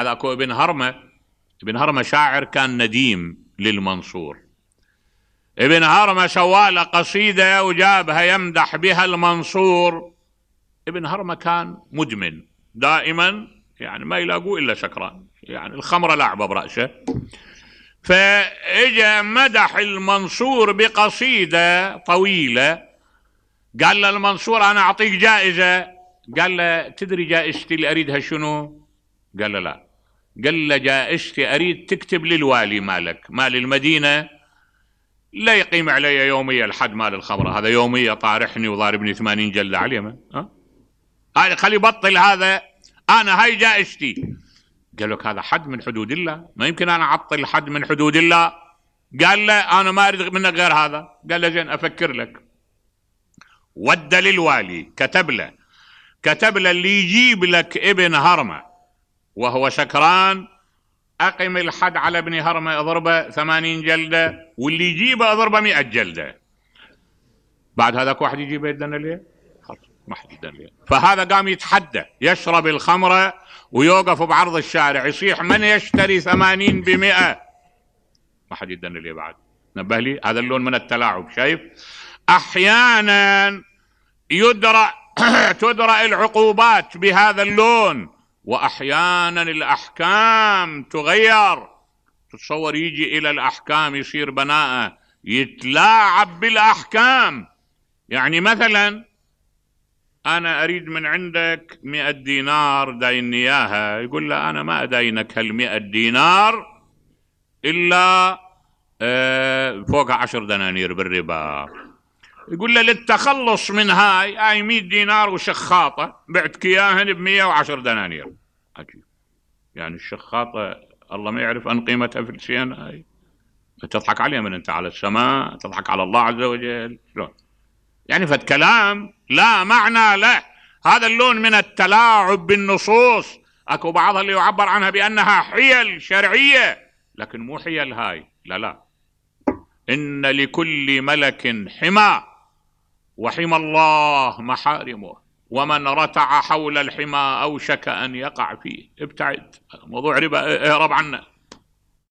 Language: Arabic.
هذا اكو ابن هرمه ابن هرمه شاعر كان نديم للمنصور ابن هرمه سوى له قصيده وجابها يمدح بها المنصور ابن هرمه كان مدمن دائما يعني ما يلاقوه الا سكران يعني الخمره لعبه براسه فاجا مدح المنصور بقصيده طويله قال له المنصور انا اعطيك جائزه قال له تدري جائزتي اللي اريدها شنو؟ قال له لا قال له جائشتي اريد تكتب للوالي مالك مال المدينه لا يقيم علي يوميه الحد مال الخمره هذا يوميه طارحني وضاربني 80 جله على اليمن ها أه؟ خلي بطل هذا انا هاي جائشتي قال لك هذا حد من حدود الله ما يمكن انا اعطل حد من حدود الله قال له انا ما اريد منك غير هذا قال له زين افكر لك ود للوالي كتب له كتب له اللي يجيب لك ابن هرمه وهو سكران أقم الحد على ابن هرمة أضربه ثمانين جلدة واللي يجيبه أضربه مئة جلدة بعد هذاك واحد يجيب يدنا ليه ما حد يدنا ليه فهذا قام يتحدى يشرب الخمرة ويوقف بعرض الشارع يصيح من يشتري ثمانين بمئة ما حد يدنا ليه بعد نبه لي هذا اللون من التلاعب شايف أحيانا يدرأ تدرأ العقوبات بهذا اللون واحيانا الاحكام تغير تتصور يجي الى الاحكام يصير بناءه يتلاعب بالاحكام يعني مثلا انا اريد من عندك مئة دينار دايني اياها يقول له انا ما اداينك هالمئة دينار الا آه، فوق عشر دنانير بالربا يقول له للتخلص من هاي هاي 100 دينار وشخاطه بعتك اياهن ب 110 دنانير عجيب يعني الشخاطه الله ما يعرف ان قيمتها في السين هاي تضحك عليها من انت على السماء تضحك على الله عز وجل شلون يعني فد كلام لا معنى له هذا اللون من التلاعب بالنصوص اكو بعضها اللي يعبر عنها بانها حيل شرعيه لكن مو حيل هاي لا لا ان لكل ملك حمى وحمى الله محارمه ومن رتع حول الحمى أوشك أن يقع فيه ابتعد موضوع ربا اهرب عنه